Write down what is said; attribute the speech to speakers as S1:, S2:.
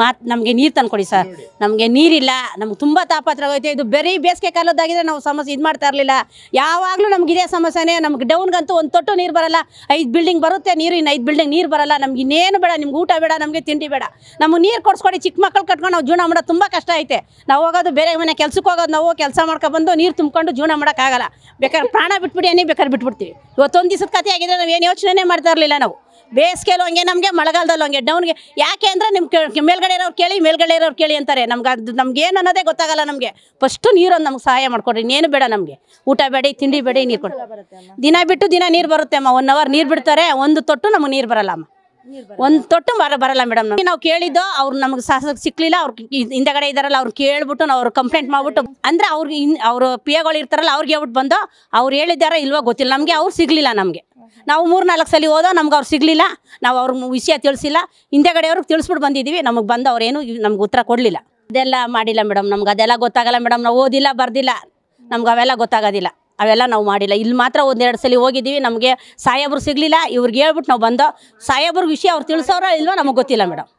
S1: ಮಾತು ನಮಗೆ ನೀರು ತಂದ್ಕೊಡಿ ಸರ್ ನಮಗೆ ನೀರಿಲ್ಲ ನಮ್ಗೆ ತುಂಬ ತಾಪತ್ರವಾಗೈತೆ ಇದು ಬರೀ ಬೇಸಿಗೆ ಕಾಲದಾಗಿದ್ರೆ ನಾವು ಸಮಸ್ಯೆ ಇದು ಮಾಡ್ತಾ ಇರಲಿಲ್ಲ ಯಾವಾಗಲೂ ನಮ್ಗೆ ಇದೇ ಸಮಸ್ಯೆನೇ ನಮ್ಗೆ ಡೌನ್ಗಂತೂ ಒಂದು ತೊಟ್ಟು ನೀರು ಬರಲ್ಲ ಐದು ಬಿಲ್ಡಿಂಗ್ ಬರುತ್ತೆ ನೀರು ಇನ್ನು ಐದು ಬಿಲ್ಡಿಂಗ್ ನೀರು ಬರಲ್ಲ ನಮ್ಗೆ ಇನ್ನೇನು ಬೇಡ ನಿಮ್ಗೆ ಊಟ ಬೇಡ ನಮಗೆ ತಿಂಡಿ ಬೇಡ ನಮಗೆ ನೀರು ಕೊಡ್ಸ್ಕೊಡಿ ಚಿಕ್ಕ ಮಕ್ಕಳು ಕಟ್ಕೊಂಡು ನಾವು ಜೀವನ ಮಾಡೋದು ತುಂಬ ಕಷ್ಟ ಐತೆ ನಾವು ಹೋಗೋದು ಬೇರೆ ಮನೆ ಕೆಲ್ಸಕ್ಕೆ ಹೋಗೋದು ನಾವು ಕೆಲಸ ಬಂದು ನೀರು ತುಂಬಿಕೊಂಡು ಜೀವನ ಮಾಡೋಕ್ಕಾಗಲ್ಲ ಬೇಕಾದ್ರೆ ಪ್ರಾಣ ಬಿಟ್ಬಿಡಿ ಏನೇ ಬೇಕಾದ್ರೆ ಬಿಟ್ಬಿಡ್ತೀವಿ ಇವತ್ತೊಂದು ದಿವಸದ ಕಥೆ ಆಗಿದ್ರೆ ನಾವು ಏನು ಯೋಚನೆ ಮಾಡ್ತಾ ಇರಲಿಲ್ಲ ನಾವು ಬೇಸಿಗೆಲ್ಲ ಹಂಗೆ ನಮಗೆ ಮಳೆಗಾಲದಲ್ಲೂ ಹಂಗೆ ಡೌನ್ಗೆ ಯಾಕೆ ಅಂದರೆ ನಿಮ್ಮ ಮೇಲ್ಗಡೆ ಇರೋರು ಕೇಳಿ ಮೇಲ್ಗಡೆ ಇರೋರು ಕೇಳಿ ಅಂತಾರೆ ನಮ್ಗೆ ಅದು ನಮ್ಗೆ ಅನ್ನೋದೇ ಗೊತ್ತಾಗಲ್ಲ ನಮಗೆ ಫಸ್ಟು ನೀರೊಂದು ನಮ್ಗೆ ಸಹಾಯ ಮಾಡಿಕೊಡ್ರಿ ಇನ್ನೇನು ಬೇಡ ನಮಗೆ ಊಟ ಬೇಡಿ ತಿಂಡಿ ಬೇಡಿ ನೀರು ಕೊಡಿ ದಿನ ಬಿಟ್ಟು ದಿನ ನೀರು ಬರುತ್ತೆ ಅಮ್ಮ ಒನ್ ಅವರ್ ನೀರು ಬಿಡ್ತಾರೆ ಒಂದು ತೊಟ್ಟು ನಮಗೆ ನೀರು ಬರಲ್ಲ ಅಮ್ಮ ಒಂದು ತೊಟ್ಟು ಬರ ಬರಲ್ಲ ಮೇಡಮ್ ನಾವು ಕೇಳಿದ್ದು ಅವ್ರು ನಮ್ಗೆ ಸಾಹಸ ಸಿಕ್ಕಲಿಲ್ಲ ಅವ್ರು ಹಿಂದೆಗಡೆ ಇದಾರಲ್ಲ ಅವ್ರು ಕೇಳ್ಬಿಟ್ಟು ನಾವು ಅವ್ರು ಕಂಪ್ಲೇಂಟ್ ಮಾಡ್ಬಿಟ್ಟು ಅಂದರೆ ಅವ್ರಿಗೆ ಇನ್ ಅವರು ಪಿ ಎಗಳು ಇರ್ತಾರಲ್ಲ ಅವ್ರಿಗೆ ಹೇಳ್ಬಿಟ್ಟು ಬಂದು ಅವ್ರು ಹೇಳಿದ್ದಾರ ಇಲ್ವೋ ಗೊತ್ತಿಲ್ಲ ನಮಗೆ ಅವ್ರು ಸಿಗಲಿಲ್ಲ ನಮಗೆ ನಾವು ಮೂರು ನಾಲ್ಕು ಸಲ ಹೋದೋ ನಮ್ಗೆ ಅವ್ರು ಸಿಗಲಿಲ್ಲ ನಾವು ಅವ್ರ ವಿಷಯ ತಿಳಿಸಿಲ್ಲ ಕಡೆಯವ್ರಿಗೆ ತಿಳಿಸ್ಬಿಟ್ಟು ಬಂದಿದ್ದೀವಿ ನಮಗೆ ಬಂದು ಅವ್ರೇನು ನಮ್ಗೆ ಉತ್ತರ ಕೊಡಲಿಲ್ಲ ಅದೆಲ್ಲ ಮಾಡಿಲ್ಲ ಮೇಡಮ್ ನಮ್ಗೆ ಅದೆಲ್ಲ ಗೊತ್ತಾಗಲ್ಲ ಮೇಡಮ್ ನಾವು ಓದಿಲ್ಲ ಬರ್ದಿಲ್ಲ ನಮ್ಗೆ ಅವೆಲ್ಲ ಗೊತ್ತಾಗೋದಿಲ್ಲ ಅವೆಲ್ಲ ನಾವು ಮಾಡಿಲ್ಲ ಇಲ್ಲಿ ಮಾತ್ರ ಒಂದೆರಡು ಸಲ ಹೋಗಿದ್ದೀವಿ ನಮಗೆ ಸಾಹೇಬ್ರು ಸಿಗಲಿಲ್ಲ ಇವ್ರಿಗೆ ಹೇಳ್ಬಿಟ್ಟು ನಾವು ಬಂದೋ ಸಾಹೇಬ್ರಿಗೆ ವಿಷಯ ಅವ್ರು ತಿಳಿಸೋರೋ ಇಲ್ವೋ ನಮಗೆ ಗೊತ್ತಿಲ್ಲ ಮೇಡಮ್